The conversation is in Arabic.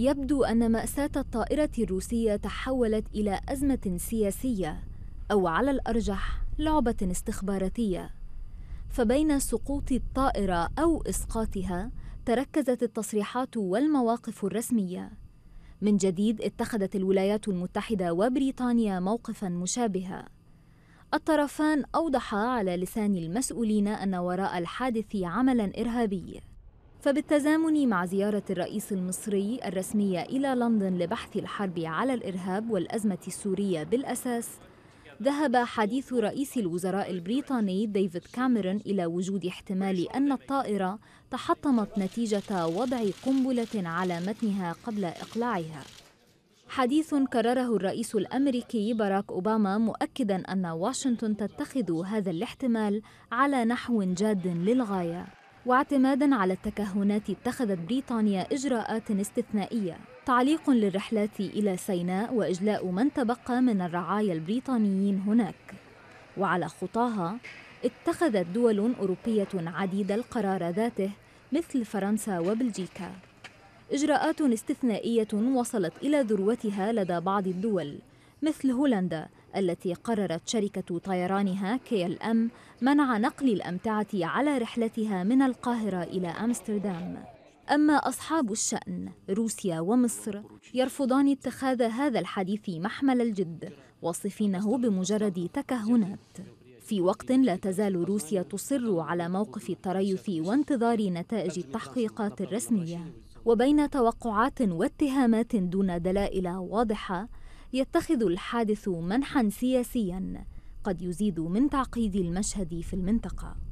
يبدو أن مأساة الطائرة الروسية تحولت إلى أزمة سياسية أو على الأرجح لعبة استخباراتية فبين سقوط الطائرة أو إسقاطها تركزت التصريحات والمواقف الرسمية من جديد اتخذت الولايات المتحدة وبريطانيا موقفا مشابها الطرفان أوضحا على لسان المسؤولين أن وراء الحادث عملا إرهابي فبالتزامن مع زيارة الرئيس المصري الرسمية إلى لندن لبحث الحرب على الإرهاب والأزمة السورية بالأساس ذهب حديث رئيس الوزراء البريطاني ديفيد كاميرون إلى وجود احتمال أن الطائرة تحطمت نتيجة وضع قنبلة على متنها قبل إقلاعها حديث كرره الرئيس الامريكي باراك اوباما مؤكدا ان واشنطن تتخذ هذا الاحتمال على نحو جاد للغايه واعتمادا على التكهنات اتخذت بريطانيا إجراءات استثنائية تعليق للرحلات إلى سيناء وإجلاء من تبقى من الرعايا البريطانيين هناك وعلى خطاها اتخذت دول أوروبية عديدة القرار ذاته مثل فرنسا وبلجيكا إجراءات استثنائية وصلت إلى ذروتها لدى بعض الدول مثل هولندا التي قررت شركة طيرانها كي ال ام منع نقل الأمتعة على رحلتها من القاهرة إلى أمستردام أما أصحاب الشأن روسيا ومصر يرفضان اتخاذ هذا الحديث محمل الجد واصفينه بمجرد تكهنات في وقت لا تزال روسيا تصر على موقف التريث وانتظار نتائج التحقيقات الرسمية وبين توقعات واتهامات دون دلائل واضحة يتخذ الحادث منحا سياسيا قد يزيد من تعقيد المشهد في المنطقه